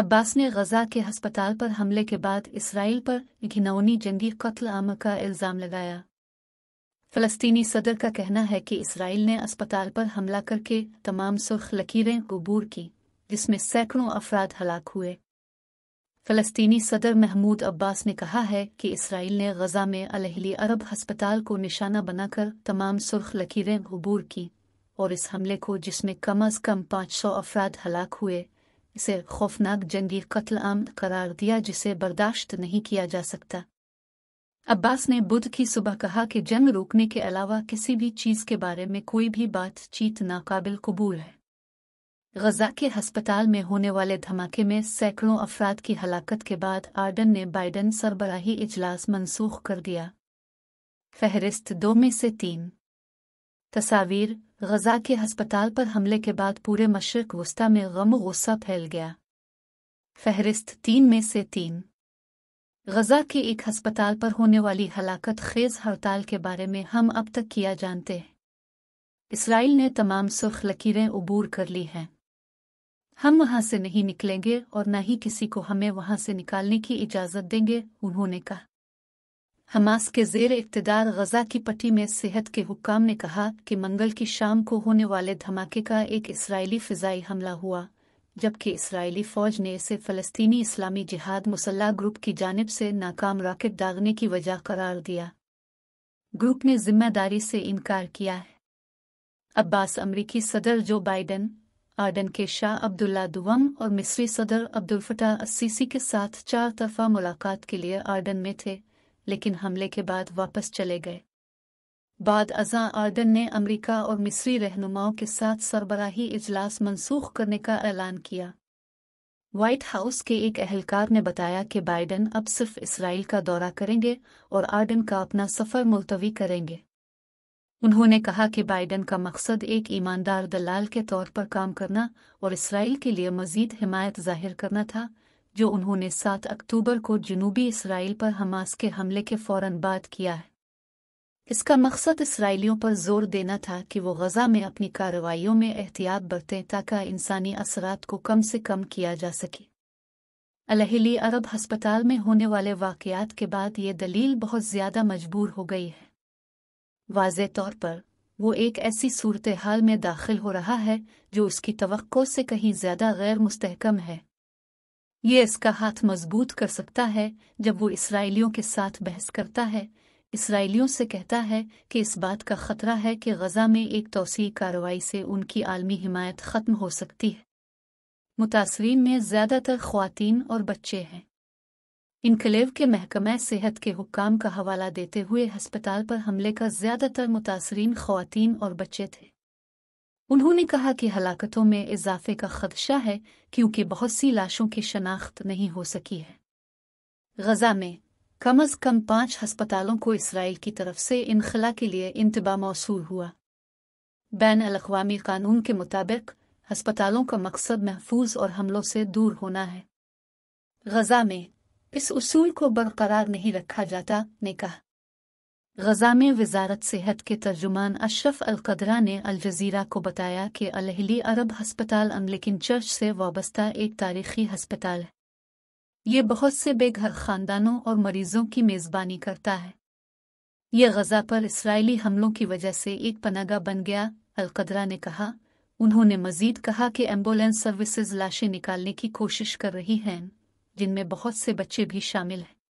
अब्बास ने गजा के हस्पताल पर हमले के बाद इसराइल पर घिनौनी जंगी कत्ल आम का इल्ज़ाम लगाया फ़लस्तीनी सदर का कहना है कि इसराइल ने अस्पताल पर हमला करके तमाम सुर्ख लकीरें गुबूर की जिसमें सैकड़ों अफराद हलाक हुए फ़लस्तीनी सदर महमूद अब्बास ने कहा है कि इसराइल ने गजा में अलहली अरब हस्पताल को निशाना बनाकर तमाम सुर्ख लकीरें गुबूर की और इस हमले को जिसमें कम अज कम पांच सौ अफराद हलाक हुए इसे खौफनाक जंगी कत्ल आम करार दिया जिसे बर्दाश्त नहीं किया जा सकता अब्बास ने बुध की सुबह कहा कि जंग रोकने के अलावा किसी भी चीज़ के बारे में कोई भी बातचीत नाकाबिल कबूल है गजा के हस्पताल में होने वाले धमाके में सैकड़ों अफराद की हलाकत के बाद आर्डन ने बाइडन सरबराही इजलास मनसूख कर दिया फहरिस्त दो में से तीन तस्वीर गजा के अस्पताल पर हमले के बाद पूरे मशरक वस्ता में गम गुस्सा फैल गया फहरिस्त तीन में से तीन गजा के एक अस्पताल पर होने वाली हलाकत खेज हड़ताल के बारे में हम अब तक किया जानते हैं इसराइल ने तमाम सुर्ख लकीरें उबूर कर ली हैं हम वहाँ से नहीं निकलेंगे और न ही किसी को हमें वहां से निकालने की इजाज़त देंगे उन्होंने कहा हमास के जेर इकतदार गजा की पट्टी में सेहत के हुक्म ने कहा कि मंगल की शाम को होने वाले धमाके का एक इसराइली फिजाई हमला हुआ जबकि इसराइली फौज ने इसे फलस्तीनी इस्लामी जिहाद मुसल्ला ग्रुप की जानब से नाकाम रॉकेट दागने की वजह करार दिया ग्रुप ने जिम्मेदारी से इनकार किया है अब्बास अमरीकी सदर जो बाइडन आर्डन के शाह अब्दुल्ला दुवम और मिस्री सदर अब्दुल अस्सी के साथ चार तरफा मुलाकात के लिए आर्डन में थे लेकिन हमले के बाद वापस चले गए बाद अजा आर्डन ने अमेरिका और मिस्री रहनुमाओं के साथ सरबराही इजलास मनसूख करने का ऐलान किया व्हाइट हाउस के एक अहलकार ने बताया कि बाइडन अब सिर्फ इसराइल का दौरा करेंगे और आर्डन का अपना सफर मुलतवी करेंगे उन्होंने कहा कि बाइडन का मकसद एक ईमानदार दलाल के तौर पर काम करना और इसराइल के लिए मजीद हिमायत जाहिर करना था जो उन्होंने 7 अक्टूबर को जनूबी इसराइल पर हमास के हमले के फौरन बाद किया है इसका मकसद इसराइलियों पर जोर देना था कि वो गजा में अपनी कार्रवाइयों में एहतियात बरतें ताकि इंसानी असरात को कम से कम किया जा सके अलहली अरब हस्पताल में होने वाले वाकयात के बाद ये दलील बहुत ज़्यादा मजबूर हो गई है वाज तौर पर वो एक ऐसी सूरत हाल में दाखिल हो रहा है जो उसकी तो से कहीं ज़्यादा गैर मुस्तकम है ये इसका हाथ मजबूत कर सकता है जब वो इसराइलियों के साथ बहस करता है इसराइलियों से कहता है कि इस बात का खतरा है कि गजा में एक तोसी कार्रवाई से उनकी आलमी हिमायत खत्म हो सकती है मुतासरीन में ज़्यादातर खुवान और बच्चे हैं इनकलेव के महकमे सेहत के हुक्म का हवाला देते हुए हस्पताल पर हमले का ज़्यादातर मुतासरीन खुवान और बच्चे थे उन्होंने कहा कि हलाकतों में इजाफे का खदशा है क्योंकि बहुत सी लाशों की शनाख्त नहीं हो सकी है गजा में कम अज कम पाँच हस्पतालों को इसराइल की तरफ से इनखला के लिए इंतबा मौसू हुआ बैन अलावा कानून के मुताबिक हस्पतालों का मकसद महफूज और हमलों से दूर होना है गजा में इस उसूल को बरकरार नहीं रखा जाता ने कहा गजा में वजारत सेहत के तर्जुमान अशरफ अलकदरा ने अलज़ीरा को बताया कि अलहली अरब हस्पताल अमलिकिन चर्च से वाबस्ता एक तारीखी हस्पताल है ये बहुत से बेघर खानदानों और मरीजों की मेज़बानी करता है यह गजा पर इसराइली हमलों की वजह से एक पनागा बन गया अलकदरा ने कहा उन्होंने मजीद कहा कि एम्बुलेंस सर्विसेज लाशें निकालने की कोशिश कर रही हैं जिनमें बहुत से बच्चे भी शामिल हैं